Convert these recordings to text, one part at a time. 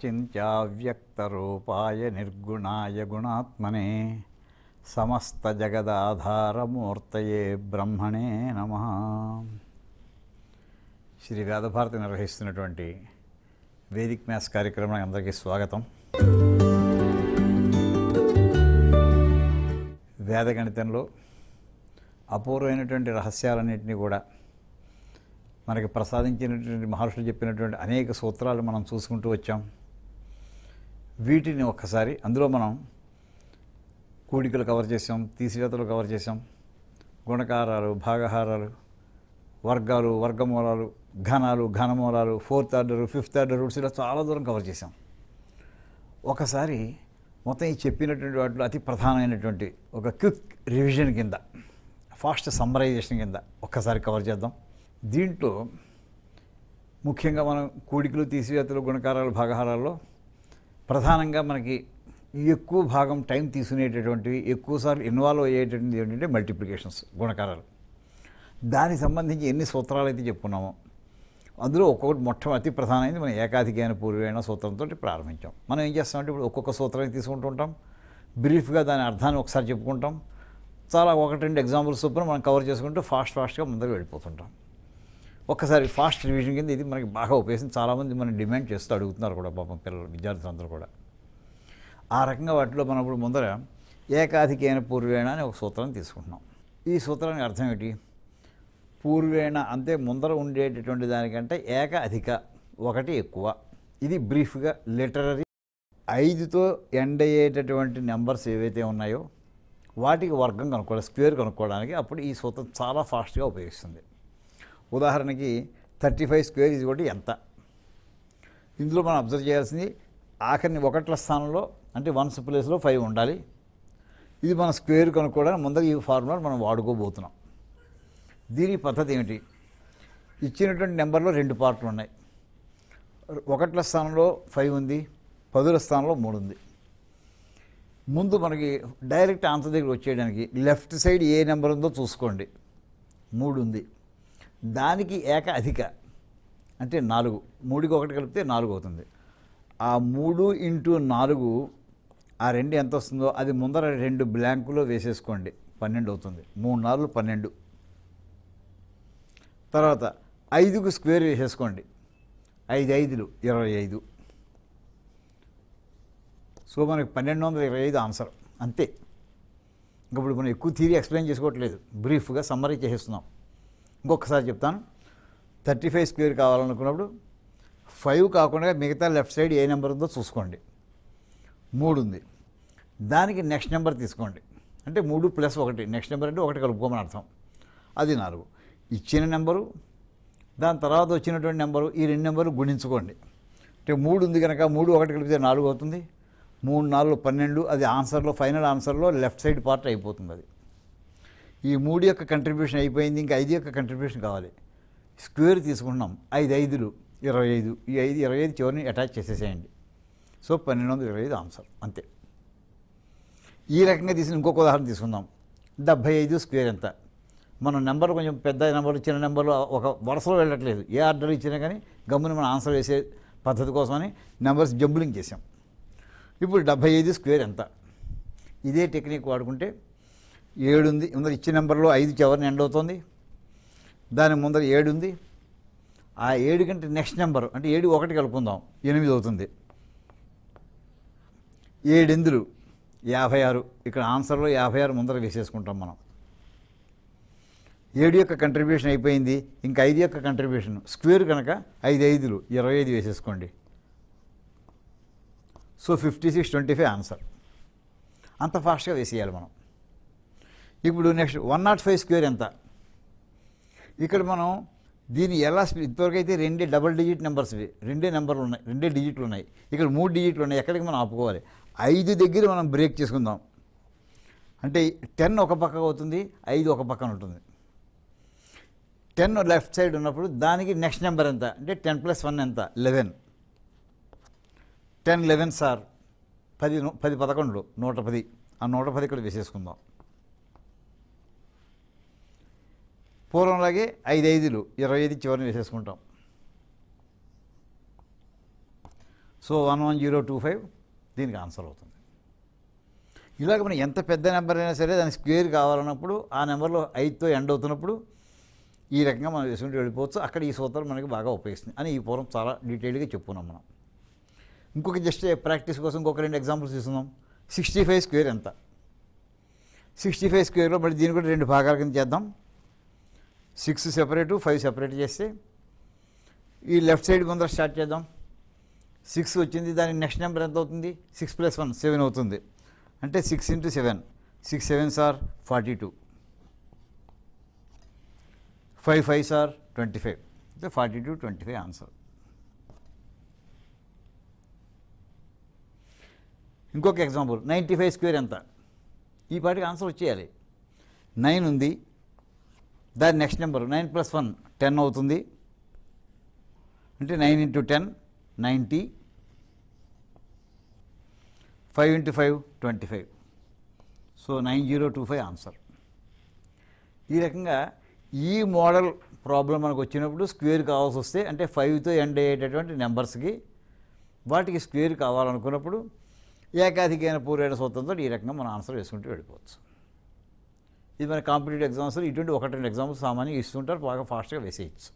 అచింత్యావ్యక్తరూపాయ నిర్గుణాయ గుణాత్మనే సమస్త జగదాధారమూర్తయే బ్రహ్మణే నమ శ్రీ వేదభారతి నిర్వహిస్తున్నటువంటి వేదిక్ మ్యాస్ కార్యక్రమానికి అందరికీ స్వాగతం వేద గణితంలో అపూర్వమైనటువంటి రహస్యాలన్నింటినీ కూడా మనకి ప్రసాదించినటువంటి మహర్షులు చెప్పినటువంటి అనేక సూత్రాలు మనం చూసుకుంటూ వచ్చాం వీటిని ఒక్కసారి అందులో మనం కూడికలు కవర్ చేసాం తీసివేతలు కవర్ చేసాం గుణకారాలు భాగహారాలు వర్గాలు వర్గమూలాలు ఘనాలు ఘనమూలాలు fourth order fifth order roots ఇలా చాలా దూరం కవర్ చేసాం ఒకసారి మొత్తం ఈ చెప్పినటువంటి వాటిలో అతి ప్రధానమైనటువంటి ఒక క్విక్ రివిజన్ కింద ఫాస్ట్ సమ్మరైజేషన్ కింద ఒక్కసారి కవర్ చేద్దాం దీంట్లో ముఖ్యంగా మనం కూడికలు తీసివేతలు గుణకారాలు భాగహారాల్లో ప్రధానంగా మనకి ఎక్కువ భాగం టైం తీసుకునేటటువంటివి ఎక్కువసార్లు ఇన్వాల్వ్ అయ్యేటటువంటి ఏంటంటే మల్టిప్లికేషన్స్ గుణకారాలు దానికి సంబంధించి ఎన్ని సూత్రాలు అయితే చెప్పుకున్నామో అందులో ఒక్కొక్కటి మొట్టమొదటి అతి ప్రధానమైనది మనం ఏకాధికైన పూర్వమైన సూత్రంతో ప్రారంభించాం మనం ఏం చేస్తామంటే ఇప్పుడు ఒక్కొక్క సూత్రాన్ని తీసుకుంటుంటాం బ్రీఫ్గా దాని అర్థాన్ని ఒకసారి చెప్పుకుంటాం చాలా ఒకటి రెండు ఎగ్జాంపుల్స్ చొప్పున మనం కవర్ చేసుకుంటూ ఫాస్ట్ ఫాస్ట్గా ముందరకు వెళ్ళిపోతుంటాం ఒక్కసారి ఫాస్ట్ రివిజన్ కింద ఇది మనకి బాగా ఉపయోగించింది చాలామంది మనం డిమాండ్ చేస్తూ అడుగుతున్నారు కూడా పాపం పిల్లలు విద్యార్థులు అందరూ కూడా ఆ రకంగా వాటిలో మనం ఇప్పుడు ముందర ఏకాధికైన పూర్వేణ అని ఒక సూత్రాన్ని తీసుకుంటున్నాం ఈ సూత్రానికి అర్థం ఏంటి పూర్వేణ అంతే ముందర ఉండేటటువంటి దానికంటే ఏక అధిక ఒకటి ఎక్కువ ఇది బ్రీఫ్గా లిటరరీ ఐదుతో ఎండ్ అయ్యేటటువంటి నెంబర్స్ ఏవైతే ఉన్నాయో వాటికి వర్గం కనుక్కోవాలి స్క్వేర్ కనుక్కోవడానికి అప్పుడు ఈ సూత్రం చాలా ఫాస్ట్గా ఉపయోగిస్తుంది ఉదాహరణకి థర్టీ ఫైవ్ స్క్వేర్ ఇది ఒకటి ఎంత ఇందులో మనం అబ్జర్వ్ చేయాల్సింది ఆఖరిని ఒకట్ల స్థానంలో అంటే వన్స్ ప్లేస్లో ఫైవ్ ఉండాలి ఇది మన స్క్వేర్ కనుక్కోవడానికి ముందర ఈ ఫార్ములా మనం వాడుకోబోతున్నాం దీని పద్ధతి ఏమిటి ఇచ్చినటువంటి నెంబర్లో రెండు పార్ట్లు ఉన్నాయి ఒకట్ల స్థానంలో ఫైవ్ ఉంది పదుల స్థానంలో మూడు ఉంది ముందు మనకి డైరెక్ట్ ఆన్సర్ దగ్గర వచ్చేయడానికి లెఫ్ట్ సైడ్ ఏ నెంబర్ ఉందో చూసుకోండి మూడు ఉంది దానికి ఏక అధిక అంటే నాలుగు మూడుకి ఒకటి కలిపితే నాలుగు అవుతుంది ఆ మూడు ఇంటూ నాలుగు ఆ రెండు ఎంత వస్తుందో అది ముందర రెండు బ్లాంకులో వేసేసుకోండి పన్నెండు అవుతుంది మూడు నాలుగు పన్నెండు తర్వాత ఐదుకు స్క్వేర్ వేసేసుకోండి ఐదు ఐదులు ఇరవై ఐదు సో మనకి పన్నెండు వందల ఇరవై ఐదు ఆన్సర్ అంతే ఇప్పుడు మనం ఎక్కువ థీరీ ఎక్స్ప్లెయిన్ చేసుకోవట్లేదు బ్రీఫ్గా సమ్మరీ చేసేస్తున్నాం ఇంకొకసారి చెప్తాను థర్టీ ఫైవ్ స్క్వేర్ కావాలనుకున్నప్పుడు ఫైవ్ కాకుండా మిగతా లెఫ్ట్ సైడ్ ఏ నెంబర్ ఉందో చూసుకోండి మూడు ఉంది దానికి నెక్స్ట్ నెంబర్ తీసుకోండి అంటే మూడు ప్లస్ ఒకటి నెక్స్ట్ నెంబర్ అంటే ఒకటి కలుపుకోమని అర్థం అది నాలుగు ఇచ్చిన నెంబరు దాని తర్వాత వచ్చినటువంటి నెంబరు ఈ రెండు నెంబర్లు గుణించుకోండి అంటే మూడు ఉంది కనుక మూడు ఒకటి కలిపితే నాలుగు అవుతుంది మూడు నాలుగు పన్నెండు అది ఆన్సర్లో ఫైనల్ ఆన్సర్లో లెఫ్ట్ సైడ్ పార్ట్ అయిపోతుంది అది ఈ మూడు యొక్క కంట్రిబ్యూషన్ అయిపోయింది ఇంకా ఐదు యొక్క కంట్రిబ్యూషన్ కావాలి స్క్వేర్ తీసుకుంటున్నాం ఐదు ఐదులు ఇరవై ఐదు ఈ ఐదు ఇరవై ఐదు చివరిని అటాచ్ చేసేసేయండి సో పన్నెండు వందల ఇరవై ఐదు ఆన్సర్ అంతే ఈ రకంగా తీసిన ఇంకొక ఉదాహరణ తీసుకుందాం డెబ్భై ఐదు స్క్వేర్ ఎంత మనం నెంబర్ కొంచెం పెద్ద నెంబర్ చిన్న నెంబర్లు ఒక వరుసలో వెళ్ళట్లేదు ఏ ఆర్డర్ ఇచ్చినా కానీ గమ్మున మనం ఆన్సర్ వేసే పద్ధతి కోసమని నెంబర్స్ జంబులింగ్ చేసాం ఇప్పుడు డెబ్భై ఐదు స్క్వేర్ ఎంత ఇదే టెక్నిక్ వాడుకుంటే ఏడు ఉంది ముందర ఇచ్చిన నెంబర్లో ఐదు చివరిని ఎండ్ అవుతుంది దాని ముందర ఏడు ఉంది ఆ ఏడు కంటే నెక్స్ట్ నెంబర్ అంటే ఏడు ఒకటి కలుపుకుందాం ఎనిమిది అవుతుంది ఏడెందులు యాభై ఆరు ఇక్కడ ఆన్సర్లో యాభై ఆరు ముందర వేసేసుకుంటాం మనం ఏడు యొక్క కంట్రిబ్యూషన్ అయిపోయింది ఇంకా ఐదు యొక్క కంట్రిబ్యూషన్ స్క్వేర్ కనుక ఐదు ఐదులు ఇరవై ఐదు వేసేసుకోండి so fifty six twenty five answer అంత ఫాస్ట్గా వేసేయాలి మనం ఇప్పుడు next one nought five square ఎంత ఇక్కడ మనం దీన్ని ఎలా ఇంతవరకు అయితే రెండే డబల్ డిజిట్ నెంబర్స్ రెండే నెంబర్లు ఉన్నాయి రెండే డిజిట్లు ఉన్నాయి ఇక్కడ మూడు డిజిట్లు ఉన్నాయి ఎక్కడికి మనం ఆపుకోవాలి ఐదు దగ్గర మనం బ్రేక్ చేసుకుందాం అంటే టెన్ ఒక పక్క అవుతుంది ఐదు ఒక పక్కన ఉంటుంది టెన్ లెఫ్ట్ సైడ్ ఉన్నప్పుడు దానికి నెక్స్ట్ నెంబర్ ఎంత అంటే టెన్ ప్లస్ వన్ ఎంత లెవెన్ టెన్ లెవెన్ సార్ పది పది పదకొండు నూట పది ఆ నూట పది ఇక్కడ వేసేసుకుందాం పూర్వంలాగే ఐదు ఐదులు ఇరవై ఐదు చివరిని వేసేసుకుంటాం so one one zero two five దీనికి ఆన్సర్ అవుతుంది ఇలాగ మనం ఎంత పెద్ద నెంబర్ అయినా సరే దాని స్క్వేర్ కావాలన్నప్పుడు ఆ నెంబర్లో ఐదుతో ఎండ్ అవుతున్నప్పుడు ఈ రకంగా మనం వేసుకుంటూ వెళ్ళిపోవచ్చు అక్కడ ఈ సూత్రం మనకి బాగా ఉపయోగిస్తుంది అని ఈ పూర్వం చాలా డీటెయిల్గా చెప్పుకున్నాం మనం ఇంకొక జస్ట్ ప్రాక్టీస్ కోసం ఇంకొక రెండు ఎగ్జాంపుల్స్ తీసుకుందాం సిక్స్టీ ఫైవ్ స్క్వేర్ ఎంత సిక్స్టీ ఫైవ్ స్క్వేర్లో మళ్ళీ దీన్ని కూడా రెండు భాగాల కింద చేద్దాం సిక్స్ సెపరేటు ఫైవ్ సెపరేట్ చేస్తే ఈ లెఫ్ట్ సైడ్ ముందర స్టార్ట్ చేద్దాం సిక్స్ వచ్చింది దాని నెక్స్ట్ నెంబర్ ఎంత అవుతుంది సిక్స్ ప్లస్ వన్ సెవెన్ అవుతుంది అంటే six into seven six seven are forty two five five sir twenty five అంటే forty two twenty five answer ఇంకొక ఎగ్జాంపుల్ నైంటీ ఫైవ్ స్క్వేర్ ఎంత ఈ పాటికి ఆన్సర్ వచ్చేయాలి నైన్ ఉంది దాని next number nine plus one ten అవుతుంది అంటే nine into ten ninety five into five twenty five so nine zero two five answer ఈ రకంగా ఈ మోడల్ ప్రాబ్లం మనకు వచ్చినప్పుడు స్క్వేర్ కావాల్సి వస్తే అంటే ఫైవ్తో ఎండ్ అయ్యేటటువంటి నెంబర్స్కి వాటికి స్క్వేర్ కావాలనుకున్నప్పుడు ఏకాధికైన పూర్వేడ సూత్రంతో ఈ రకంగా మనం ఆన్సర్ వేసుకుంటూ వెళ్ళిపోవచ్చు ఇది మన కాంపిటేటివ్ ఎగ్జామ్స్ ఇటువంటి ఒకటి రెండు ఎగ్జామ్స్ సామాన్యంగా ఇస్తుంటారు బాగా ఫాస్ట్గా వేసేయచ్చు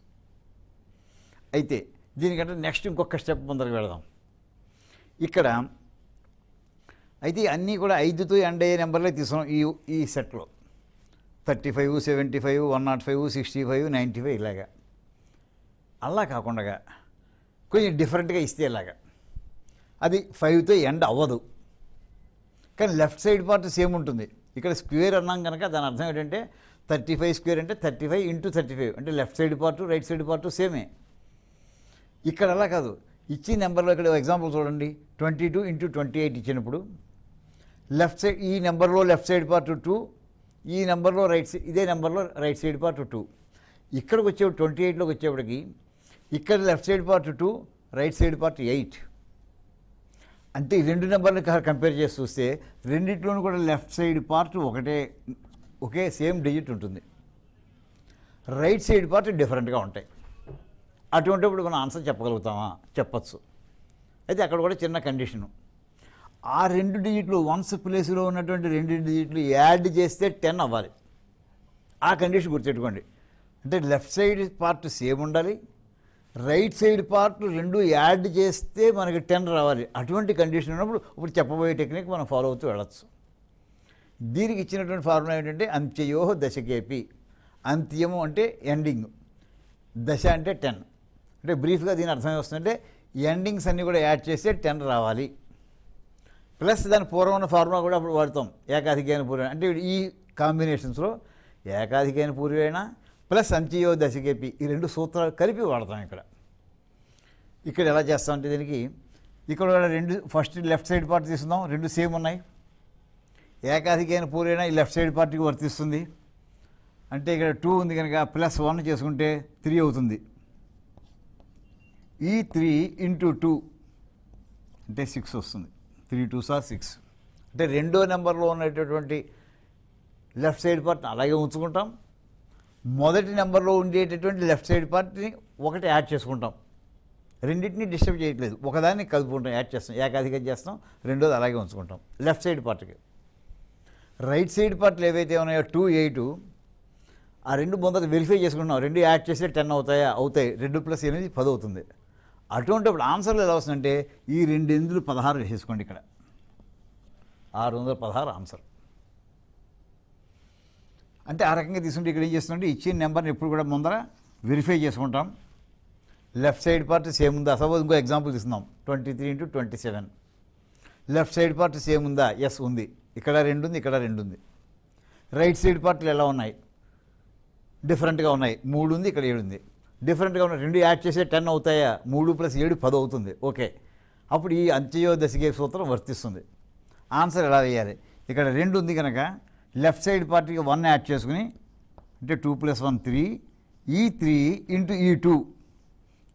అయితే దీనికంటే నెక్స్ట్ ఇంకొక స్టెప్ ముందరకు వెళదాం ఇక్కడ అయితే అన్నీ కూడా ఐదుతో ఎండ్ అయ్యే నెంబర్లే తీసుకున్నాం ఈ ఈ సెట్లో thirty five seventy five one nought five sixty five ninety five ఇలాగా అలా కాకుండా కొంచెం డిఫరెంట్గా ఇస్తే ఇలాగా అది ఫైవ్తో ఎండ్ అవ్వదు కానీ లెఫ్ట్ సైడ్ పార్ట్ సేమ్ ఉంటుంది ఇక్కడ స్క్వేర్ అన్నాం కనుక దాని అర్థం ఏంటంటే థర్టీ ఫైవ్ స్క్వేర్ అంటే thirty five into thirty five అంటే left side part right side part సేమే ఇక్కడ అలా కాదు ఇచ్చి నెంబర్లో ఇక్కడ ఎగ్జాంపుల్ చూడండి twenty two into twenty eight ఇచ్చినప్పుడు లెఫ్ట్ సైడ్ ఈ నెంబర్లో లెఫ్ట్ సైడ్ పార్ట్ టూ ఈ నెంబర్లో రైట్ సైడ్ ఇదే నెంబర్లో రైట్ సైడ్ పార్ట్ టూ ఇక్కడికి వచ్చే ట్వంటీ ఎయిట్లోకి వచ్చేప్పటికి ఇక్కడ left side part two right side part eight అంటే ఈ రెండు నెంబర్ని కంపేర్ చేసి చూస్తే రెండిట్లోనూ కూడా లెఫ్ట్ సైడ్ పార్ట్ ఒకటే ఒకే సేమ్ డిజిట్ ఉంటుంది రైట్ సైడ్ పార్ట్ డిఫరెంట్గా ఉంటాయి అటువంటిప్పుడు మనం ఆన్సర్ చెప్పగలుగుతామా చెప్పచ్చు అయితే అక్కడ కూడా చిన్న కండిషను ఆ రెండు డిజిట్లు వన్స్ ప్లేస్లో ఉన్నటువంటి రెండు డిజిట్లు యాడ్ చేస్తే టెన్ అవ్వాలి ఆ కండిషన్ గుర్తుపెట్టుకోండి అంటే లెఫ్ట్ సైడ్ పార్ట్ సేమ్ ఉండాలి రైట్ సైడ్ పార్ట్ రెండు యాడ్ చేస్తే మనకి టెన్ రావాలి అటువంటి కండిషన్ ఉన్నప్పుడు ఇప్పుడు చెప్పబోయే టెక్నిక్ మనం ఫాలో అవుతూ వెళ్ళచ్చు దీనికి ఇచ్చినటువంటి ఫార్ములా ఏంటంటే అంత్యయోహ దశకేపి అంత్యము అంటే ఎండింగ్ దశ అంటే టెన్ అంటే బ్రీఫ్గా దీని అర్థం వస్తుందంటే ఎండింగ్స్ అన్నీ కూడా యాడ్ చేస్తే టెన్ రావాలి ప్లస్ దాని పూర్వం ఉన్న ఫార్ములా కూడా అప్పుడు వాడతాం ఏకాధికైన పూర్వం అంటే ఈ కాంబినేషన్స్లో ఏకాధికైన పూర్వైనా ప్లస్ అంత్యో దశకేపి ఈ రెండు సూత్రాలు కలిపి వాడతాం ఇక్కడ ఇక్కడ ఎలా చేస్తాం అంటే దీనికి ఇక్కడ రెండు ఫస్ట్ లెఫ్ట్ సైడ్ పార్ట్ తీసుకుందాం రెండు సేమ్ ఉన్నాయి ఏకాధికైన పూరైనా ఈ లెఫ్ట్ సైడ్ పార్టీకి వర్తిస్తుంది అంటే ఇక్కడ టూ ఉంది కనుక ప్లస్ వన్ చేసుకుంటే త్రీ అవుతుంది ఈ త్రీ ఇంటూ టూ అంటే సిక్స్ వస్తుంది త్రీ టూ సార్ సిక్స్ అంటే రెండో నెంబర్లో ఉన్నటువంటి లెఫ్ట్ సైడ్ పార్టీ అలాగే ఉంచుకుంటాం మొదటి నెంబర్లో ఉండేటటువంటి లెఫ్ట్ సైడ్ పార్ట్ని ఒకటి యాడ్ చేసుకుంటాం రెండింటిని డిస్టర్బ్ చేయట్లేదు ఒకదాన్ని కలుపుకుంటాం యాడ్ చేస్తాం ఏకాధికం చేస్తాం రెండోది అలాగే ఉంచుకుంటాం లెఫ్ట్ సైడ్ పార్ట్కి రైట్ సైడ్ పార్ట్లు ఏవైతే ఉన్నాయో టూ ఎయిట్ ఆ రెండు మొదట వెరిఫై చేసుకుంటున్నాం రెండు యాడ్ చేస్తే టెన్ అవుతాయా అవుతాయి రెండు ప్లస్ ఎనిమిది పది అవుతుంది అటువంటిప్పుడు ఆన్సర్లు ఎలా వస్తుందంటే ఈ రెండు ఎందులు పదహారు వేసేసుకోండి ఇక్కడ ఆరు వందల పదహారు ఆన్సర్ అంటే ఆ రకంగా తీసుకుంటే ఇక్కడ ఏం చేస్తుంటే ఇచ్చిన నెంబర్ని ఎప్పుడు కూడా ముందర వెరిఫై చేసుకుంటాం లెఫ్ట్ సైడ్ పార్ట్ సేమ్ ఉందా సపోజ్ ఇంకో ఎగ్జాంపుల్ తీసుకుందాం twenty three into twenty seven left side part same ఉందా ఎస్ ఉంది ఇక్కడ రెండు ఉంది ఇక్కడ రెండు ఉంది రైట్ సైడ్ పార్ట్లు ఎలా ఉన్నాయి డిఫరెంట్గా ఉన్నాయి మూడు ఉంది ఇక్కడ ఏడు ఉంది డిఫరెంట్గా ఉన్నాయి రెండు యాడ్ చేసే టెన్ అవుతాయా మూడు ప్లస్ ఏడు పది అవుతుంది ఓకే అప్పుడు ఈ అంత్యోదశిగే సూత్రం వర్తిస్తుంది ఆన్సర్ ఎలా వేయాలి ఇక్కడ రెండు ఉంది కనుక లెఫ్ట్ సైడ్ పార్టీకి వన్ యాడ్ చేసుకుని అంటే టూ ప్లస్ వన్ త్రీ ఈ త్రీ ఇంటూ ఈ టూ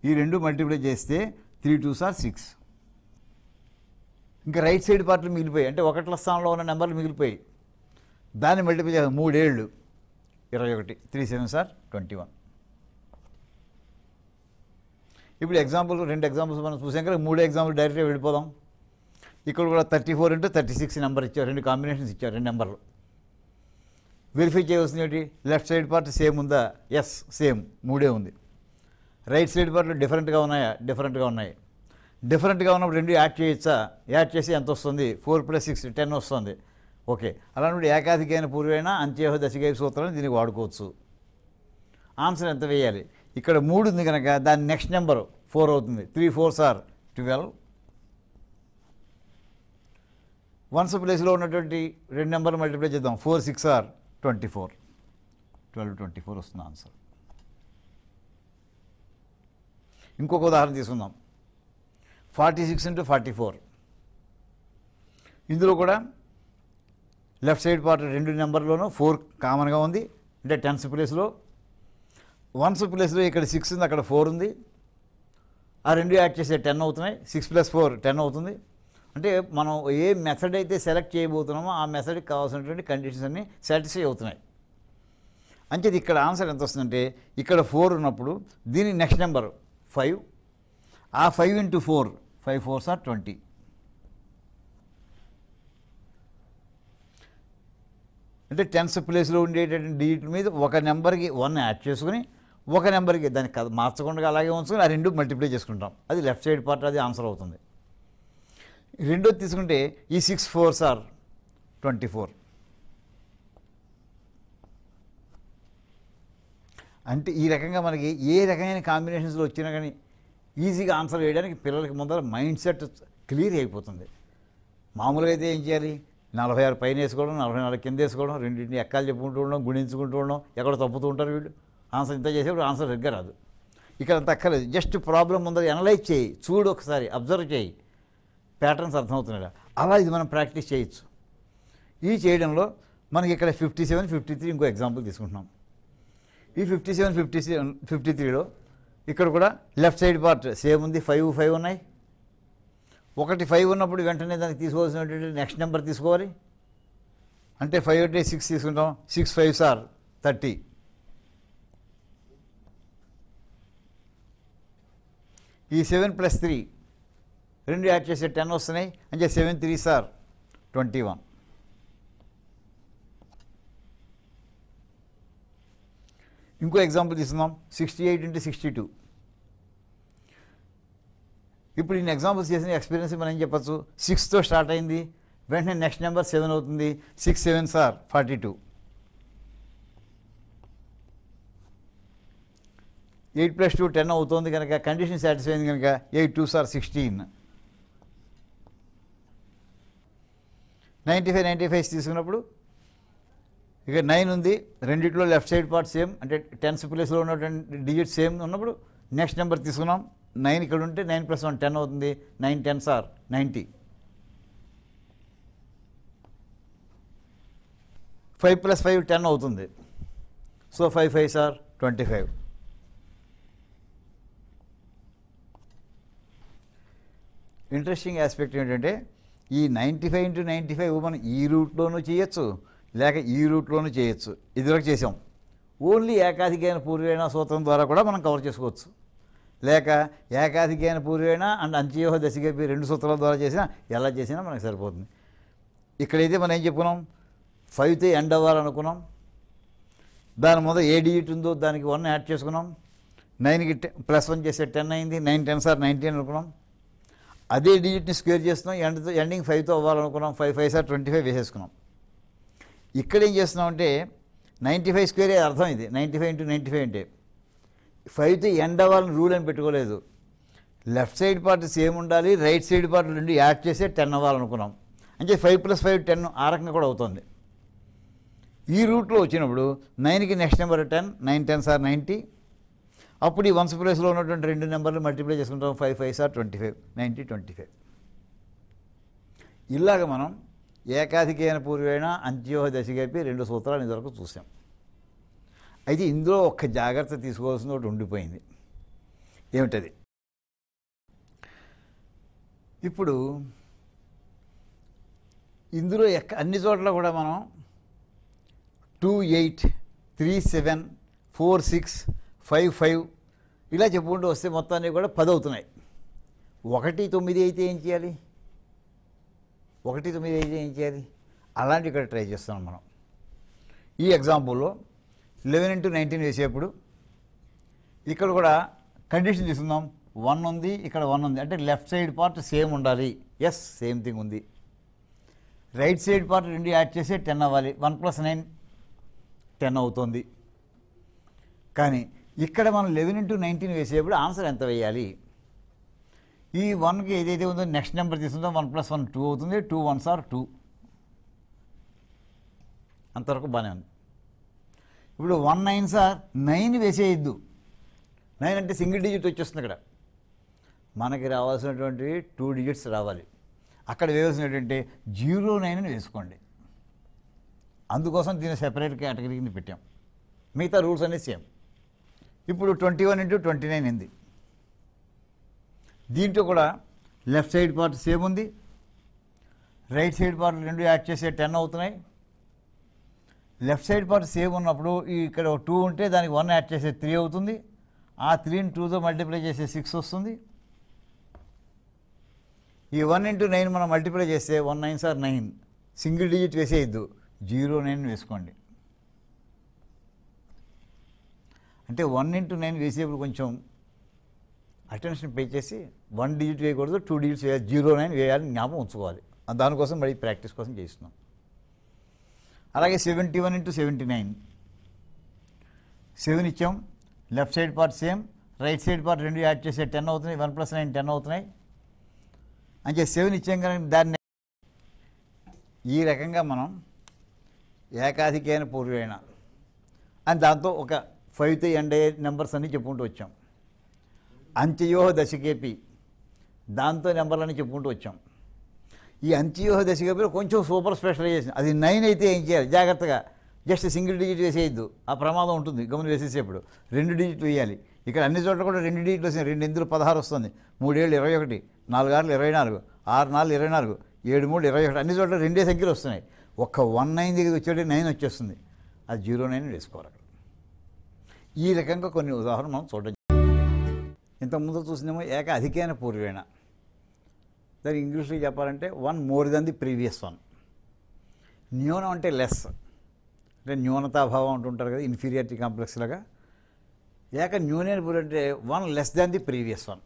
ఈ రెండు మల్టిప్లై చేస్తే త్రీ టూ సార్ సిక్స్ ఇంకా రైట్ సైడ్ పార్టీలు మిగిలిపోయి అంటే ఒకట్ల స్థానంలో ఉన్న నెంబర్లు మిగిలిపోయి దాన్ని మల్టిప్లై చేస్తాం మూడేళ్ళు ఇరవై ఒకటి three seven are twenty one ఇప్పుడు ఎగ్జాంపుల్ రెండు ఎగ్జాంపుల్స్ మనం చూసాం కదా మూడు ఎగ్జాంపుల్ డైరెక్ట్గా వెళ్ళిపోదాం ఇక్కడ కూడా thirty four into thirty six number ఇచ్చారు రెండు కాంబినేషన్స్ ఇచ్చారు రెండు నెంబర్లు వెరిఫై చేయవలసినవి లెఫ్ట్ సైడ్ పార్ట్ సేమ్ ఉందా ఎస్ సేమ్ మూడే ఉంది రైట్ సైడ్ పార్ట్లు డిఫరెంట్గా ఉన్నాయా డిఫరెంట్గా ఉన్నాయి డిఫరెంట్గా ఉన్నప్పుడు రెండు యాడ్ చేయొచ్చా యాడ్ చేసి ఎంత వస్తుంది ఫోర్ ప్లస్ సిక్స్ టెన్ వస్తుంది ఓకే అలాంటి ఏకాధికైన పూర్వైన అంత్యోహ దశగైపు సూత్రాన్ని దీనికి వాడుకోవచ్చు ఆన్సర్ ఎంత వేయాలి ఇక్కడ మూడు ఉంది కనుక దాని నెక్స్ట్ నెంబర్ ఫోర్ అవుతుంది three fours are twelve ones ప్లేస్లో ఉన్నటువంటి రెండు నెంబర్ మల్టిప్లై చేద్దాం four six are twenty four twelve twenty four వస్తుంది ఆన్సర్ ఇంకొక ఉదాహరణ తీసుకుందాం forty six into forty four ఇందులో కూడా లెఫ్ట్ సైడ్ పార్ట్ రెండు నెంబర్లోనూ ఫోర్ కామన్గా ఉంది అంటే టెన్స్ ప్లేస్లో వన్స్ ప్లేస్లో ఇక్కడ సిక్స్ ఉంది అక్కడ ఫోర్ ఉంది ఆ రెండు యాడ్ చేస్తే టెన్ అవుతున్నాయి సిక్స్ ప్లస్ ఫోర్ టెన్ అవుతుంది అంటే మనం ఏ మెథడ్ అయితే సెలెక్ట్ చేయబోతున్నామో ఆ మెథడ్కి కావాల్సినటువంటి కండిషన్స్ అన్నీ సాటిస్ఫై అవుతున్నాయి అంటే ఇక్కడ ఆన్సర్ ఎంత వస్తుందంటే ఇక్కడ ఫోర్ ఉన్నప్పుడు దీని నెక్స్ట్ నెంబర్ ఫైవ్ ఆ five into four five fours are twenty అంటే టెన్స్ ప్లేస్లో ఉండేటటువంటి డిజిట్ మీద ఒక నెంబర్కి వన్ యాడ్ చేసుకుని ఒక నెంబర్కి దాన్ని మార్చకుండా అలాగే ఉంచుకొని ఆ రెండు మల్టిప్లై చేసుకుంటాం అది లెఫ్ట్ సైడ్ పార్ట్ అది ఆన్సర్ అవుతుంది రెండోది తీసుకుంటే ఈ six fours are twenty four అంటే ఈ రకంగా మనకి ఏ రకమైన కాంబినేషన్స్లో వచ్చినా కానీ ఈజీగా ఆన్సర్ వేయడానికి పిల్లలకి ముందర మైండ్ సెట్ క్లియర్ అయిపోతుంది మామూలుగా అయితే ఏం చేయాలి నలభై ఆరు పైన వేసుకోవడం నలభై నాలుగు కింద వేసుకోవడం రెండింటిని ఎక్కలు చెప్పుకుంటూ ఉండడం గుణించుకుంటూ ఉండడం ఎక్కడ తప్పుతూ ఉంటారు వీళ్ళు ఆన్సర్ ఇంత చేసేప్పుడు ఆన్సర్ సరిగ్గా రాదు ఇక్కడ అంత అక్కర్లేదు జస్ట్ ప్రాబ్లం ఉందని అనలైజ్ చేయి చూడు ఒకసారి అబ్జర్వ్ చేయి ప్యాటర్న్స్ అర్థమవుతున్నాయి అలా ఇది మనం ప్రాక్టీస్ చేయొచ్చు ఈ చేయడంలో మనకి ఇక్కడ ఫిఫ్టీ సెవెన్ ఫిఫ్టీ త్రీ ఇంకో ఎగ్జాంపుల్ తీసుకుంటున్నాం ఈ fifty seven fifty seven fifty త్రీలో ఇక్కడ కూడా లెఫ్ట్ సైడ్ పార్ట్ సేమ్ ఉంది ఫైవ్ ఫైవ్ ఉన్నాయి ఒకటి ఫైవ్ ఉన్నప్పుడు వెంటనే దానికి తీసుకోవాల్సినటువంటి నెక్స్ట్ నెంబర్ తీసుకోవాలి అంటే ఫైవ్ అంటే సిక్స్ తీసుకుంటాం సిక్స్ ఫైవ్ సార్ థర్టీ ఈ సెవెన్ ప్లస్ త్రీ రెండు యాడ్ చేస్తే టెన్ వస్తున్నాయి అంటే seven three are twenty one ఇంకో ఎగ్జాంపుల్ తీసుకుందాం sixty eight into sixty two ఇప్పుడు నేను ఎగ్జాంపుల్స్ చేసిన ఎక్స్పీరియన్స్ మనం ఏం చెప్పచ్చు సిక్స్తో స్టార్ట్ అయింది వెంటనే నెక్స్ట్ నెంబర్ సెవెన్ అవుతుంది six seven are forty two eight plus two ten అవుతుంది కనుక కండిషన్ సాటిస్ఫై అయింది కనుక eight two are sixteen ninety five ninety five తీసుకున్నప్పుడు ఇక నైన్ ఉంది రెండిట్లో లెఫ్ట్ సైడ్ పార్ట్ సేమ్ అంటే టెన్స్ ప్లేస్లో ఉన్నటువంటి డిజిట్ సేమ్ ఉన్నప్పుడు నెక్స్ట్ నెంబర్ తీసుకున్నాం నైన్ ఇక్కడ ఉంటే నైన్ ప్లస్ వన్ టెన్ అవుతుంది nine tens are ninety five plus five ten అవుతుంది so five five sir twenty five interesting aspect ఏంటంటే ఈ ninety five into ninety five మనం ఈ రూట్లోనూ చేయొచ్చు లేక ఈ రూట్లోనూ చేయొచ్చు ఇదివరకు చేసాం ఓన్లీ ఏకాధికైన పూర్వేణ సూత్రం ద్వారా కూడా మనం కవర్ చేసుకోవచ్చు లేక ఏకాధికైన పూర్వేణ అండ్ అంత్యోహ దశగపి రెండు సూత్రాల ద్వారా చేసినా ఎలా చేసినా మనకు సరిపోతుంది ఇక్కడైతే మనం ఏం చెప్పుకున్నాం ఫైవ్తో ఎండ్ అవ్వాలనుకున్నాం దాని ముందు ఏ డిజిట్ ఉందో దానికి వన్ యాడ్ చేసుకున్నాం నైన్కి ప్లస్ వన్ చేస్తే టెన్ అయింది నైన్ టెన్ సార్ నైన్టీన్ అనుకున్నాం అదే డిజిట్ని స్క్వేర్ చేస్తున్నాం ఎండ్ ఎండింగ్ ఫైవ్తో అవ్వాలనుకున్నాం five five sir twenty five వేసేసుకున్నాం ఇక్కడ ఏం చేస్తున్నాం అంటే నైంటీ ఫైవ్ స్క్వేర్ అర్థం ఇది ninety five into ninety five అంటే ఫైవ్తో ఎండ్ అవ్వాలని రూల్ అని పెట్టుకోలేదు లెఫ్ట్ సైడ్ పార్ట్ సేమ్ ఉండాలి రైట్ సైడ్ పార్ట్ రెండు యాడ్ చేస్తే టెన్ అవ్వాలనుకున్నాం అంటే ఫైవ్ ప్లస్ ఫైవ్ టెన్ ఆ రకంగా కూడా అవుతుంది ఈ రూట్లో వచ్చినప్పుడు నైన్కి next number ten nine ten sir ninety అప్పుడు ఈ వన్స్ ప్లేస్లో ఉన్నటువంటి రెండు నెంబర్లు మల్టిప్లై చేసుకుంటాం five five sir twenty five ninety twenty five ఇలాగ మనం ఏకాధికైన పూర్వైన దశ కలిపి రెండు సూత్రాలు ఇంతవరకు చూసాం అయితే ఇందులో ఒక్క జాగ్రత్త తీసుకోవాల్సిన ఒకటి ఉండిపోయింది ఏమిటది ఇప్పుడు ఇందులో ఎక్క అన్ని చోట్ల కూడా మనం two eight three seven four six five five ఇలా చెప్పుకుంటూ వస్తే మొత్తాన్ని కూడా పది అవుతున్నాయి ఒకటి తొమ్మిది అయితే ఏం చేయాలి ఒకటి తొమ్మిది అయితే ఏం చేయాలి అలాంటి ఇక్కడ ట్రై చేస్తున్నాం మనం ఈ ఎగ్జాంపుల్లో లెవెన్ ఇంటూ నైన్టీన్ వేసేప్పుడు ఇక్కడ కూడా కండిషన్ తీసుకుందాం వన్ ఉంది ఇక్కడ వన్ ఉంది అంటే లెఫ్ట్ సైడ్ పార్ట్ సేమ్ ఉండాలి ఎస్ సేమ్ థింగ్ ఉంది రైట్ సైడ్ పార్ట్ రెండు యాడ్ చేస్తే టెన్ అవ్వాలి వన్ ప్లస్ నైన్ టెన్ అవుతుంది కానీ ఇక్కడ మనం లెవెన్ ఇంటూ నైన్టీన్ వేసేప్పుడు ఆన్సర్ ఎంత వేయాలి ఈ వన్కి ఏదైతే ఉందో నెక్స్ట్ నెంబర్ తీసుకుందో వన్ ప్లస్ వన్ టూ అవుతుంది టూ వన్స్ ఆర్ టూ అంతవరకు బాగానే ఉంది ఇప్పుడు వన్ నైన్ సార్ నైన్ వేసేయద్దు నైన్ అంటే సింగిల్ డిజిట్ వచ్చేస్తుంది ఇక్కడ మనకి రావాల్సినటువంటి టూ డిజిట్స్ రావాలి అక్కడ వేయాల్సినటువంటి జీరో నైన్ వేసుకోండి అందుకోసం దీన్ని సెపరేట్ కేటగిరీ కింద పెట్టాం మిగతా రూల్స్ అనేది సేమ్ ఇప్పుడు twenty one into twenty nine ఉంది దీంట్లో కూడా లెఫ్ట్ సైడ్ పార్ట్ సేమ్ ఉంది రైట్ సైడ్ పార్ట్ రెండు యాడ్ చేసే టెన్ అవుతున్నాయి లెఫ్ట్ సైడ్ పార్ట్ సేమ్ ఉన్నప్పుడు ఇక్కడ టూ ఉంటే దానికి వన్ యాడ్ చేసే త్రీ అవుతుంది ఆ త్రీని టూతో మల్టిప్లై చేసే సిక్స్ వస్తుంది ఈ వన్ ఇంటూ నైన్ మనం మల్టిప్లై చేస్తే one nine sir nine single digit వేసేయద్దు జీరో నైన్ వేసుకోండి అంటే వన్ ఇంటూ నైన్ వేసేప్పుడు కొంచెం అటెన్షన్ పే చేసి వన్ డిజిట్ వేయకూడదు టూ డిజిట్స్ వేయాలి జీరో నైన్ వేయాలని జ్ఞాపం ఉంచుకోవాలి దానికోసం మళ్ళీ ప్రాక్టీస్ కోసం చేస్తున్నాం అలాగే seventy one into seventy nine seven ఇచ్చాం left side part same right side part రెండు యాడ్ చేసే టెన్ అవుతున్నాయి వన్ ప్లస్ నైన్ టెన్ అవుతున్నాయి అంటే సెవెన్ ఇచ్చాం కానీ దాన్ని ఈ రకంగా మనం ఏకాధికైన పూర్వైన అని దాంతో ఒక ఫైవ్ త్రీ ఎండ్ అయ్యే నెంబర్స్ అన్నీ చెప్పుకుంటూ వచ్చాం అంత్యయోహ దశకేపి దాంతో అని చెప్పుకుంటూ వచ్చాం ఈ అంత్యోహ దశకేపి కొంచెం సూపర్ స్పెషలైజేషన్ అది నైన్ అయితే ఏం చేయాలి జాగ్రత్తగా జస్ట్ సింగిల్ డిజిట్ వేసేయద్దు ఆ ప్రమాదం ఉంటుంది గమని వేసేసేప్పుడు రెండు డిజిట్లు వేయాలి ఇక్కడ అన్ని చోట్ల కూడా రెండు డిజిట్లు వస్తాయి రెండు ఎందులు పదహారు వస్తుంది మూడేళ్ళు ఇరవై ఒకటి నాలుగు ఆరులు ఇరవై నాలుగు ఆరు నాలుగు ఇరవై నాలుగు ఏడు మూడు ఇరవై ఒకటి అన్ని చోట్ల రెండే సంఖ్యలు వస్తున్నాయి ఒక్క వన్ నైన్ దగ్గర వచ్చేటప్పుడు నైన్ వచ్చేస్తుంది అది జీరో నైన్ వేసుకోవాలి ఈ రకంగా కొన్ని ఉదాహరణ మనం చూడడం ఇంతకుముందు చూసినేమో ఏక అధికైన పూర్వేణ దాని ఇంగ్లీష్లో చెప్పాలంటే one more than the previous one న్యూనం అంటే లెస్ అంటే న్యూనతాభావం అంటుంటారు కదా ఇన్ఫీరియారిటీ కాంప్లెక్స్ లాగా ఏక న్యూనైన పూర్వ అంటే one less than the previous one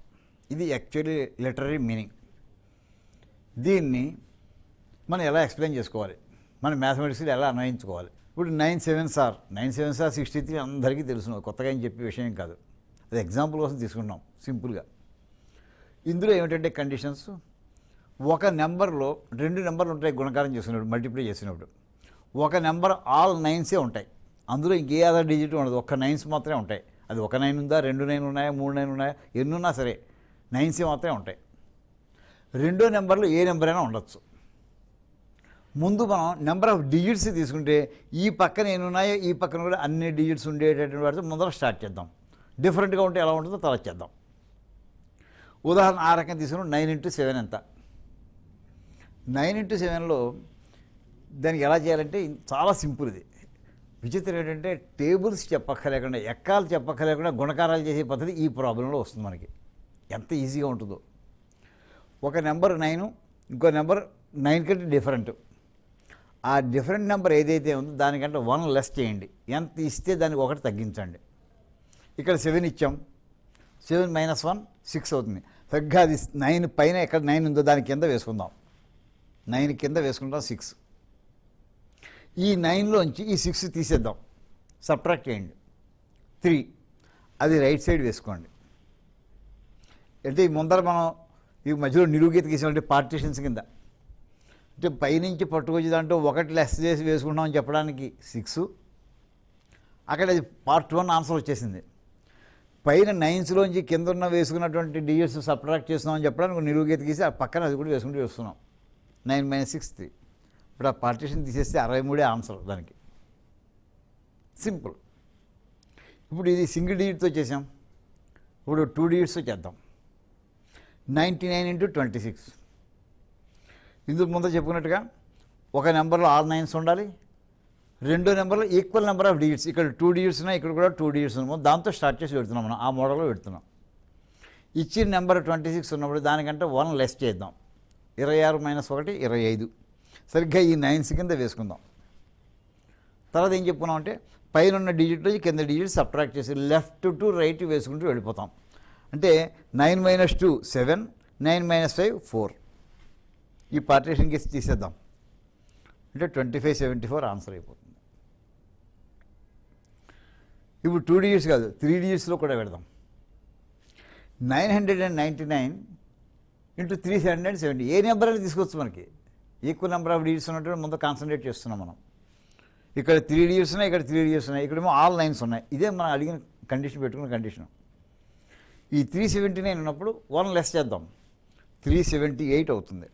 ఇది యాక్చువల్లీ లిటరీ మీనింగ్ దీన్ని మనం ఎలా ఎక్స్ప్లెయిన్ చేసుకోవాలి మన మ్యాథమెటిక్స్లో ఎలా అన్వయించుకోవాలి ఇప్పుడు nine sevens are nine sevens are sixty three అందరికీ తెలుసు కొత్తగా ఏం చెప్పే విషయం కాదు అది ఎగ్జాంపుల్ కోసం తీసుకున్నాం సింపుల్గా ఇందులో ఏమిటంటే కండిషన్స్ ఒక నెంబర్లో రెండు నెంబర్లు ఉంటాయి గుణకారం చేసినప్పుడు మల్టిప్లై చేసినప్పుడు ఒక నెంబర్ ఆల్ నైన్సే ఉంటాయి అందులో ఇంకే అదర్ డిజిట్ ఉండదు ఒక్క నైన్స్ మాత్రమే ఉంటాయి అది ఒక నైన్ ఉందా రెండు నైన్ ఉన్నాయా మూడు నైన్ ఉన్నాయా ఎన్ని ఉన్నా సరే నైన్సే మాత్రమే ఉంటాయి రెండో నెంబర్లు ఏ నెంబర్ అయినా ఉండొచ్చు ముందు మనం నెంబర్ ఆఫ్ డిజిట్స్ తీసుకుంటే ఈ పక్కన ఉన్నాయో ఈ పక్కన కూడా అన్ని డిజిట్స్ ఉండేటటువంటి వాటితో ముందర స్టార్ట్ చేద్దాం డిఫరెంట్గా ఉంటే ఎలా ఉంటుందో తర్వాత చేద్దాం ఉదాహరణ ఆ రకం తీసుకున్నాం నైన్ ఇంటూ సెవెన్ ఎంత నైన్ ఇంటూ సెవెన్లో దానికి ఎలా చేయాలంటే చాలా సింపుల్ ఇది విచిత్రం ఏంటంటే టేబుల్స్ చెప్పక్కర్లేకుండా ఎక్కాలు చెప్పక్కర్లేకుండా గుణకారాలు చేసే పద్ధతి ఈ ప్రాబ్లంలో వస్తుంది మనకి ఎంత ఈజీగా ఉంటుందో ఒక నెంబర్ నైను ఇంకో నెంబర్ నైన్ కంటే డిఫరెంట్ ఆ డిఫరెంట్ నెంబర్ ఏదైతే ఉందో దానికంటే వన్ లెస్ చేయండి ఎంత ఇస్తే దానికి ఒకటి తగ్గించండి ఇక్కడ సెవెన్ ఇచ్చాం సెవెన్ మైనస్ వన్ సిక్స్ అవుతుంది సరిగ్గా అది నైన్ పైన ఎక్కడ నైన్ ఉందో దాని కింద వేసుకుందాం నైన్ కింద వేసుకుంటాం సిక్స్ ఈ నైన్లోంచి ఈ సిక్స్ తీసేద్దాం సబ్ట్రాక్ట్ చేయండి త్రీ అది రైట్ సైడ్ వేసుకోండి అంటే ముందర మనం ఈ మధ్యలో నిరుగీత గీసామంటే పార్టీషన్స్ కింద అంటే పైనుంచి పట్టుకొచ్చి దాంట్లో ఒకటి లెస్ చేసి వేసుకుంటామని చెప్పడానికి సిక్స్ అక్కడ పార్ట్ వన్ ఆన్సర్ వచ్చేసింది పైన నైన్స్లోంచి కింద ఉన్న వేసుకున్నటువంటి డిజిట్స్ సబ్ట్రాక్ట్ చేస్తున్నామని చెప్పడానికి నిలువుగీత గీసి ఆ పక్కన అది కూడా వేసుకుంటూ చూస్తున్నాం నైన్ మైనస్ సిక్స్ త్రీ ఇప్పుడు ఆ పార్టీషన్ తీసేస్తే అరవై మూడే ఆన్సర్ దానికి సింపుల్ ఇప్పుడు ఇది సింగిల్ డిజిట్తో చేసాం ఇప్పుడు టూ డిజిట్స్తో చేద్దాం ninety nine into twenty six ఇందుకు ముందు చెప్పుకున్నట్టుగా ఒక నెంబర్లో ఆల్ నైన్స్ ఉండాలి రెండో నెంబర్లో ఈక్వల్ నెంబర్ ఆఫ్ డిజిట్స్ ఇక్కడ టూ డిజిట్స్ ఉన్నాయి ఇక్కడ కూడా టూ డిజిట్స్ ఉన్నాము దాంతో స్టార్ట్ చేసి పెడుతున్నాం మనం ఆ మోడల్లో పెడుతున్నాం ఇచ్చిన నెంబర్ ట్వంటీ సిక్స్ ఉన్నప్పుడు దానికంటే వన్ లెస్ చేద్దాం ఇరవై ఆరు మైనస్ ఒకటి ఇరవై ఐదు సరిగ్గా ఈ నైన్స్ కింద వేసుకుందాం తర్వాత ఏం చెప్పుకున్నాం అంటే పైన ఉన్న నుంచి కింద డిజిట్ సబ్ట్రాక్ట్ చేసి లెఫ్ట్ టు రైట్ వేసుకుంటూ వెళ్ళిపోతాం అంటే nine minus two seven nine minus five four ఈ పార్టీషన్ కేసు తీసేద్దాం అంటే twenty five seventy four answer అయిపోతుంది ఇప్పుడు టూ డిజిట్స్ కాదు త్రీ డిజిట్స్లో కూడా పెడదాం nine hundred and ninety nine into three hundred and seventy ఏ నెంబర్ అని తీసుకోవచ్చు మనకి ఈక్వల్ నెంబర్ ఆఫ్ డిజిట్స్ ఉన్నట్టు ముందు కాన్సన్ట్రేట్ చేస్తున్నాం మనం ఇక్కడ త్రీ డిజిట్స్ ఉన్నాయి ఇక్కడ త్రీ డిజిట్స్ ఉన్నాయి ఇక్కడేమో ఆల్ లైన్స్ ఉన్నాయి ఇదే మనం అడిగిన కండిషన్ పెట్టుకున్న కండిషన్ ఈ త్రీ సెవెంటీ నైన్ ఉన్నప్పుడు వన్ లెస్ చేద్దాం త్రీ సెవెంటీ ఎయిట్ అవుతుంది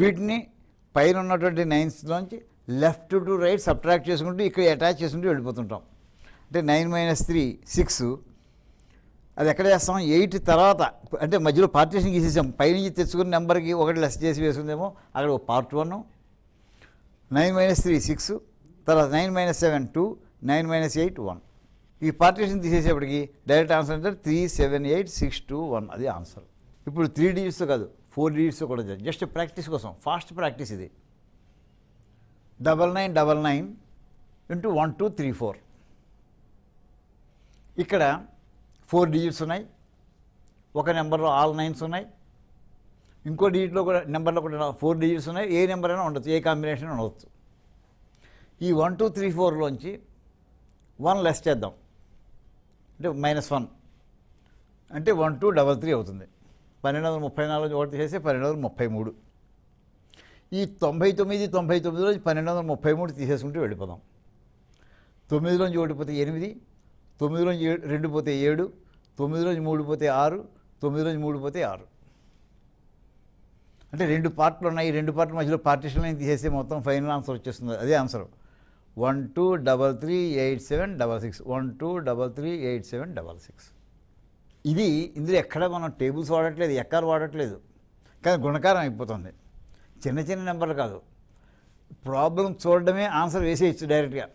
వీటిని పైన ఉన్నటువంటి నైన్స్లోంచి లెఫ్ట్ టు రైట్ సబ్ట్రాక్ట్ చేసుకుంటూ ఇక్కడ అటాచ్ చేసుకుంటూ వెళ్ళిపోతుంటాం అంటే నైన్ మైనస్ త్రీ సిక్స్ అది ఎక్కడ చేస్తాం ఎయిట్ తర్వాత అంటే మధ్యలో పార్టీషన్ గీసేసాం పైనుంచి తెచ్చుకున్న నెంబర్కి ఒకటి లెస్ చేసి వేసుకుందేమో అక్కడ ఒక part one nine minus three six తర్వాత nine minus seven two nine minus eight one ఈ పార్టీషన్ తీసేసేపటికి డైరెక్ట్ ఆన్సర్ అంటే three seven eight six two one అది ఆన్సర్ ఇప్పుడు త్రీ డిజిట్స్ కాదు ఫోర్ లీడ్స్ కూడా జస్ట్ ప్రాక్టీస్ కోసం ఫాస్ట్ ప్రాక్టీస్ ఇది double nine double nine into one two three four ఇక్కడ ఫోర్ డిజిట్స్ ఉన్నాయి ఒక నెంబర్లో ఆల్ నైన్స్ ఉన్నాయి ఇంకో డిజిట్లో కూడా నెంబర్లో కూడా ఫోర్ డిజిట్స్ ఉన్నాయి ఏ నెంబర్ అయినా ఉండొచ్చు ఏ కాంబినేషన్ ఉండవచ్చు ఈ వన్ టూ త్రీ ఫోర్లోంచి వన్ లెస్ చేద్దాం అంటే మైనస్ వన్ అంటే వన్ టూ డబల్ త్రీ అవుతుంది పన్నెండు వందల ముప్పై నాలుగు ఒకటి చేసి పన్నెండు వందల ముప్పై మూడు ఈ తొంభై తొమ్మిది తొంభై రోజు పన్నెండు వందల ముప్పై మూడు తీసేసుకుంటూ వెళ్ళిపోదాం తొమ్మిదిలోంచి ఒకటి పోతే ఎనిమిది తొమ్మిదిలోంచి రెండు పోతే ఏడు తొమ్మిదిలోంచి మూడు పోతే ఆరు తొమ్మిదిలోంచి మూడు పోతే ఆరు అంటే రెండు పార్ట్లు ఉన్నాయి రెండు పార్ట్ల మధ్యలో పార్టీషన్ అయిన తీసేస్తే మొత్తం ఫైనల్ ఆన్సర్ వచ్చేస్తుంది అదే answer one two double three eight seven double six one two double three eight seven double six ఇది ఇందులో ఎక్కడ మనం టేబుల్స్ వాడట్లేదు ఎక్కడ వాడట్లేదు కానీ గుణకారం అయిపోతుంది చిన్న చిన్న నెంబర్లు కాదు ప్రాబ్లం చూడడమే ఆన్సర్ వేసేయచ్చు డైరెక్ట్గా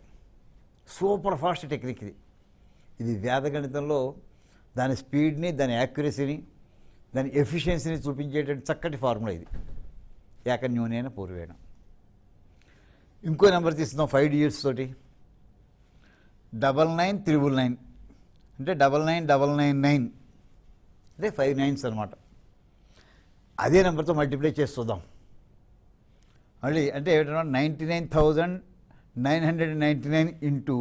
సూపర్ ఫాస్ట్ టెక్నిక్ ఇది ఇది వేదగణితంలో దాని స్పీడ్ని దాని యాక్యురసీని దాని ఎఫిషియన్సీని చూపించేటువంటి చక్కటి ఫార్ములా ఇది ఏకన్యూనైన పూర్వేణ ఇంకో నెంబర్ తీస్తున్నాం ఫైవ్ డిజిట్స్ తోటి డబల్ నైన్ త్రిబుల్ నైన్ అంటే double nine double nine nine అంటే ఫైవ్ నైన్స్ అనమాట అదే నెంబర్తో మల్టిప్లై చూద్దాం మళ్ళీ అంటే ఏమిటన్నా ninety nine thousand nine hundred ninety nine into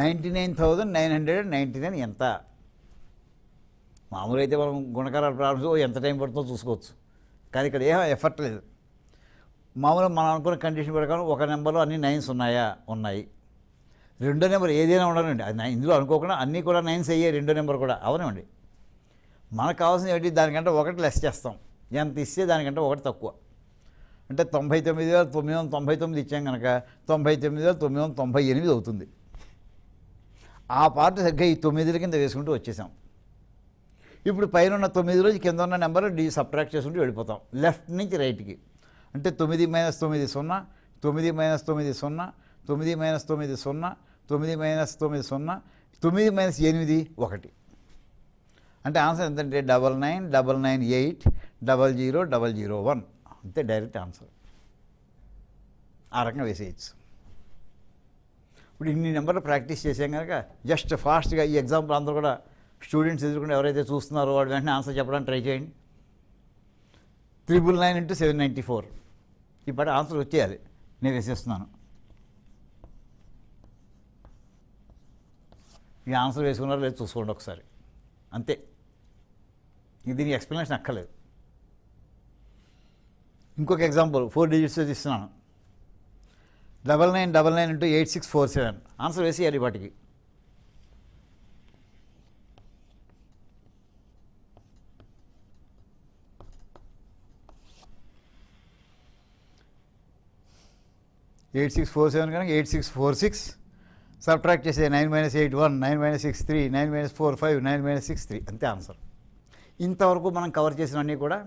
ninety nine thousand nine hundred ninety nine ఎంత మామూలు అయితే మనం గుణకారాలు ప్రారంభించి ఎంత టైం పడుతుందో చూసుకోవచ్చు కానీ ఇక్కడ ఏం ఎఫర్ట్ లేదు మామూలుగా మనం అనుకున్న కండిషన్ ప్రకారం ఒక నెంబర్లో అన్ని నైన్స్ ఉన్నాయా ఉన్నాయి రెండో నెంబర్ ఏదైనా ఉండాలండి అది ఇందులో అనుకోకుండా అన్నీ కూడా నైన్స్ అయ్యాయి రెండో నెంబర్ కూడా అవనివ్వండి మనకు కావాల్సిన ఏంటి దానికంటే ఒకటి లెస్ చేస్తాం ఎంత ఇస్తే దానికంటే ఒకటి తక్కువ అంటే తొంభై తొమ్మిది వేల తొమ్మిది వందల తొంభై తొమ్మిది ఇచ్చాం కనుక తొంభై తొమ్మిది వేల తొమ్మిది వందల తొంభై ఎనిమిది అవుతుంది ఆ పార్ట్ సరిగ్గా ఈ తొమ్మిదిల కింద వేసుకుంటూ వచ్చేసాం ఇప్పుడు పైన ఉన్న తొమ్మిది రోజు కింద ఉన్న నెంబర్ డి సబ్ట్రాక్ట్ చేసుకుంటూ వెళ్ళిపోతాం లెఫ్ట్ నుంచి రైట్కి అంటే తొమ్మిది మైనస్ తొమ్మిది సున్నా తొమ్మిది మైనస్ తొమ్మిది సున్నా తొమ్మిది మైనస్ తొమ్మిది సున్నా తొమ్మిది మైనస్ తొమ్మిది సున్నా తొమ్మిది మైనస్ ఎనిమిది ఒకటి అంటే ఆన్సర్ ఎంతంటే double nine double nine eight double zero double zero one అంతే డైరెక్ట్ ఆన్సర్ ఆ రకంగా వేసేయచ్చు ఇప్పుడు ఇన్ని నెంబర్లు ప్రాక్టీస్ చేసాం కనుక జస్ట్ ఫాస్ట్గా ఈ ఎగ్జాంపుల్ అందరూ కూడా స్టూడెంట్స్ ఎదుర్కొని ఎవరైతే చూస్తున్నారో వాడు వెంటనే ఆన్సర్ చెప్పడానికి ట్రై చేయండి triple nine into seven ninety four ఇప్పటి ఆన్సర్ వచ్చేయాలి నేను వేసేస్తున్నాను ఈ ఆన్సర్ వేసుకున్నారో లేదు చూసుకోండి ఒకసారి అంతే దీనికి ఎక్స్ప్లెనేషన్ అక్కర్లేదు ఇంకొక ఎగ్జాంపుల్ ఫోర్ డిజిట్స్ ఇస్తున్నాను double nine double nine into eight six four seven answer వేసేయాలి వాటికి ఎయిట్ సిక్స్ ఫోర్ సెవెన్ కనుక eight six four six subtract చేసే nine minus eight one nine minus six three nine minus four five nine minus six three అంతే answer ఇంతవరకు మనం cover చేసినవన్నీ కూడా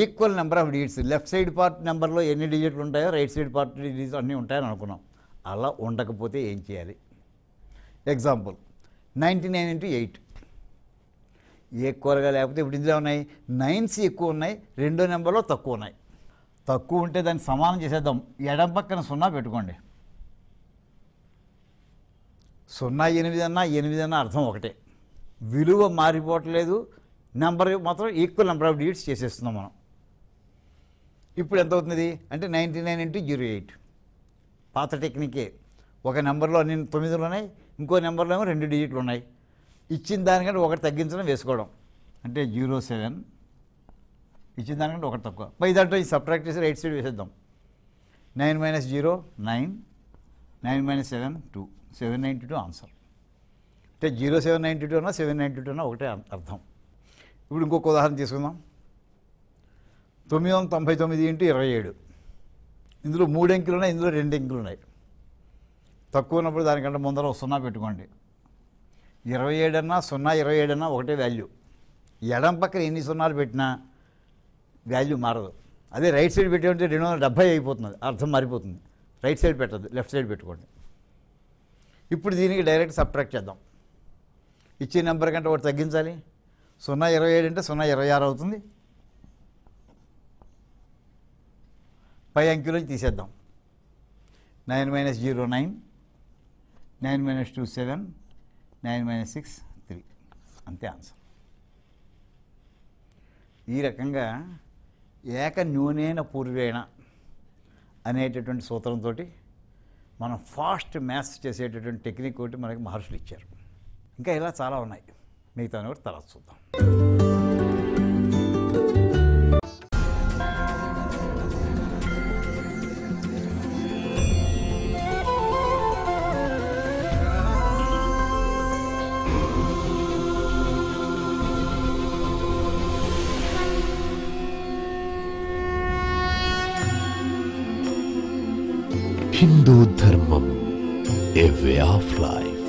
equal number of digits left side part నెంబర్లో ఎన్ని డిజిట్లు ఉంటాయో రైట్ సైడ్ పార్ట్ డిజిట్స్ అన్నీ ఉంటాయని అనుకున్నాం అలా ఉండకపోతే ఏం చేయాలి example ninety nine into eight ఈక్వల్గా లేకపోతే ఇప్పుడు ఇందులో ఉన్నాయి నైన్స్ ఎక్కువ ఉన్నాయి రెండో నెంబర్లో తక్కువ ఉన్నాయి తక్కువ ఉంటే దాన్ని సమానం చేసేద్దాం ఎడం పక్కన సున్నా పెట్టుకోండి సున్నా ఎనిమిది అన్నా ఎనిమిది అన్నా అర్థం ఒకటే విలువ మారిపోవట్లేదు నెంబర్ మాత్రం ఈక్వల్ నెంబర్ ఆఫ్ డిజిట్స్ చేసేస్తున్నాం మనం ఇప్పుడు ఎంత అవుతుంది అంటే ninety nine into zero eight పాత టెక్నికే ఒక నెంబర్లో అన్ని తొమ్మిదిలో ఉన్నాయి ఇంకో నెంబర్లో ఏమో రెండు డిజిట్లు ఉన్నాయి ఇచ్చిన దానికంటే ఒకటి తగ్గించడం వేసుకోవడం అంటే జీరో సెవెన్ ఇచ్చిన దానికంటే ఒకటి తక్కువ పై దాంట్లో ఈ సబ్ట్రాక్ట్ చేసి రైట్ సైడ్ వేసేద్దాం nine minus zero nine nine minus seven two seven ninety two answer అంటే జీరో సెవెన్ నైంటీ టూ అన్నా సెవెన్ నైంటీ టూ అన్నా ఒకటే అర్థం ఇప్పుడు ఇంకొక ఉదాహరణ తీసుకుందాం తొమ్మిది వందల తొంభై తొమ్మిది ఇంటి ఇరవై ఏడు ఇందులో మూడు అంకెలు ఉన్నాయి ఇందులో రెండు ఉన్నాయి తక్కువ ఉన్నప్పుడు దానికంటే ముందర సున్నా పెట్టుకోండి ఇరవై ఏడన్నా సున్నా ఇరవై ఏడన్నా ఒకటే వాల్యూ ఎడం పక్కన ఎన్ని సున్నాలు పెట్టినా వాల్యూ మారదు అదే రైట్ సైడ్ ఉంటే రెండు వందల డెబ్బై అయిపోతుంది అర్థం మారిపోతుంది రైట్ సైడ్ పెట్టదు లెఫ్ట్ సైడ్ పెట్టుకోండి ఇప్పుడు దీనికి డైరెక్ట్ సబ్ట్రాక్ట్ చేద్దాం ఇచ్చే నెంబర్ కంటే ఒకటి తగ్గించాలి సున్నా ఇరవై ఏడు అంటే సున్నా ఇరవై ఆరు అవుతుంది పై అంకెలోంచి తీసేద్దాం nine minus zero nine nine minus two seven nine minus six three అంతే ఆన్సర్ ఈ రకంగా ఏక న్యూనేన పూర్వేణ అనేటటువంటి సూత్రంతో మనం ఫాస్ట్ మ్యాథ్స్ చేసేటటువంటి టెక్నిక్ ఒకటి మనకి మహర్షులు ఇచ్చారు ఇంకా ఇలా చాలా ఉన్నాయి meydanıyor Tarasul'da. Hindu Dharmam, a way of life.